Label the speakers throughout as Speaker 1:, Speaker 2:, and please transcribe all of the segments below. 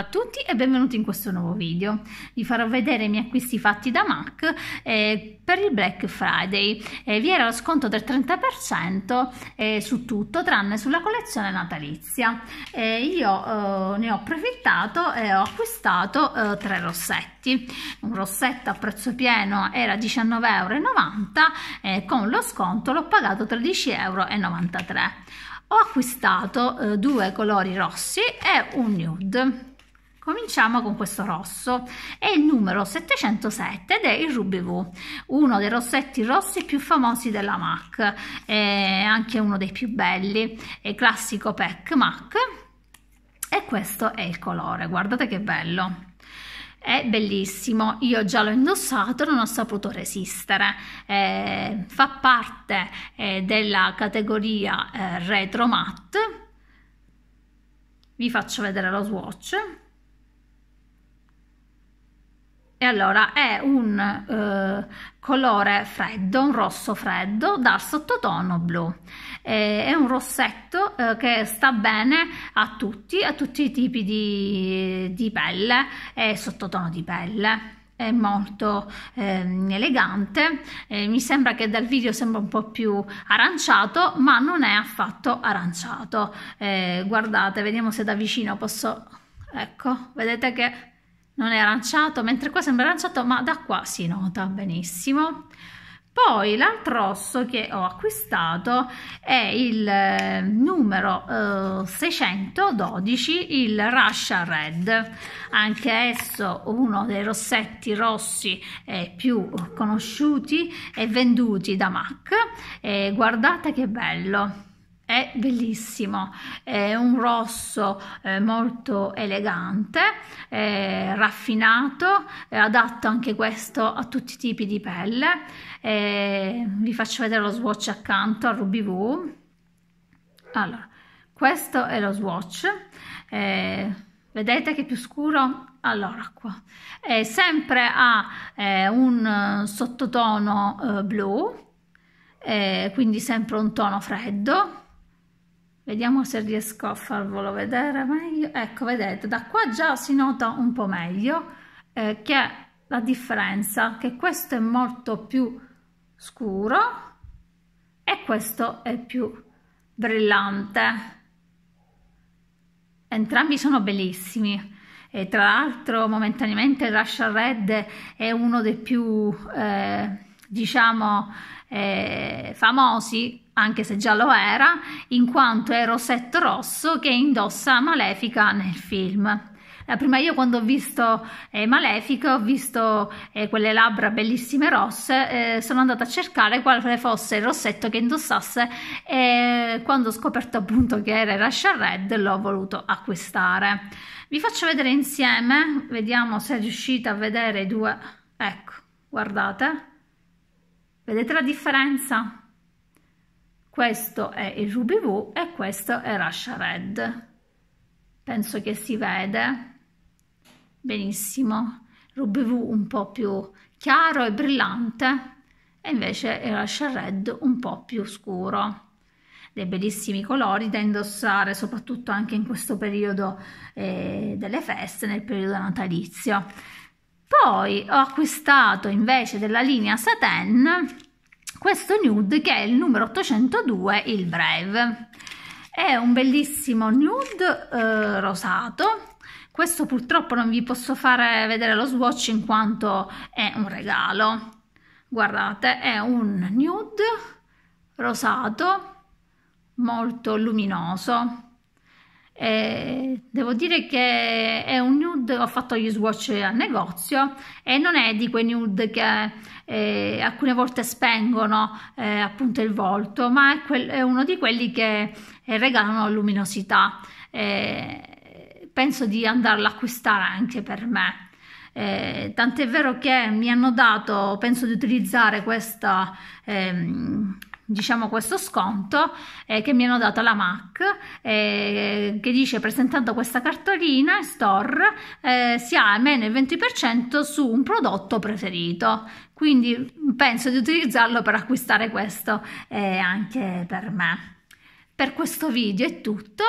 Speaker 1: a tutti e benvenuti in questo nuovo video. Vi farò vedere i miei acquisti fatti da Mac eh, per il Black Friday. Eh, vi era lo sconto del 30% eh, su tutto tranne sulla collezione natalizia. Eh, io eh, ne ho approfittato e ho acquistato eh, tre rossetti. Un rossetto a prezzo pieno era 19,90 euro 19,90€ con lo sconto l'ho pagato 13,93 euro Ho acquistato due colori rossi e un nude Cominciamo con questo rosso, è il numero 707 ed è il Ruby V, uno dei rossetti rossi più famosi della MAC, è anche uno dei più belli, è classico pack MAC e questo è il colore, guardate che bello! è bellissimo io già l'ho indossato non ho saputo resistere eh, fa parte eh, della categoria eh, retro matte vi faccio vedere lo swatch e allora è un eh, colore freddo, un rosso freddo dal sottotono blu. E è un rossetto eh, che sta bene a tutti, a tutti i tipi di, di pelle e sottotono di pelle È molto eh, elegante eh, mi sembra che dal video sembra un po' più aranciato ma non è affatto aranciato eh, guardate vediamo se da vicino posso ecco vedete che non è aranciato, mentre qua sembra aranciato, ma da qua si nota benissimo. Poi l'altro rosso che ho acquistato è il eh, numero eh, 612, il Russia Red, anche esso uno dei rossetti rossi eh, più conosciuti e venduti da MAC. E guardate che bello! è bellissimo, è un rosso eh, molto elegante, eh, raffinato, eh, adatto anche questo a tutti i tipi di pelle. Eh, vi faccio vedere lo swatch accanto al Ruby V. Allora, questo è lo swatch. Eh, vedete che più scuro? Allora qua. È sempre ha eh, un sottotono blu, quindi sempre un tono freddo, Vediamo se riesco a farvelo vedere meglio. Ecco, vedete, da qua già si nota un po' meglio eh, che la differenza, che questo è molto più scuro e questo è più brillante. Entrambi sono bellissimi. E tra l'altro momentaneamente Russia Red è uno dei più... Eh, diciamo, eh, famosi, anche se già lo era, in quanto è Rosetto Rosso che indossa Malefica nel film. La prima io quando ho visto eh, Malefica, ho visto eh, quelle labbra bellissime rosse, eh, sono andata a cercare quale fosse il rossetto che indossasse e quando ho scoperto appunto che era Russia Red l'ho voluto acquistare. Vi faccio vedere insieme, vediamo se riuscite a vedere i due, ecco, guardate. Vedete la differenza? Questo è il Ruby V e questo è Russia Red. Penso che si vede benissimo. Ruby V un po' più chiaro e brillante e invece il Russia Red un po' più scuro dei bellissimi colori da indossare soprattutto anche in questo periodo eh, delle feste, nel periodo natalizio. Poi ho acquistato invece della linea Satin questo nude che è il numero 802, il Brave. È un bellissimo nude eh, rosato. Questo purtroppo non vi posso fare vedere lo swatch in quanto è un regalo. Guardate, è un nude rosato molto luminoso devo dire che è un nude, ho fatto gli swatch al negozio e non è di quei nude che eh, alcune volte spengono eh, appunto il volto, ma è, quel, è uno di quelli che eh, regalano luminosità. penso di andarlo a acquistare anche per me. Eh, tant'è vero che mi hanno dato, penso di utilizzare questa, ehm, diciamo questo sconto eh, che mi hanno dato la MAC eh, che dice presentando questa cartolina in store eh, si ha almeno il 20% su un prodotto preferito quindi penso di utilizzarlo per acquistare questo eh, anche per me per questo video è tutto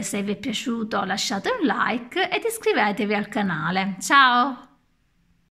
Speaker 1: se vi è piaciuto lasciate un like ed iscrivetevi al canale ciao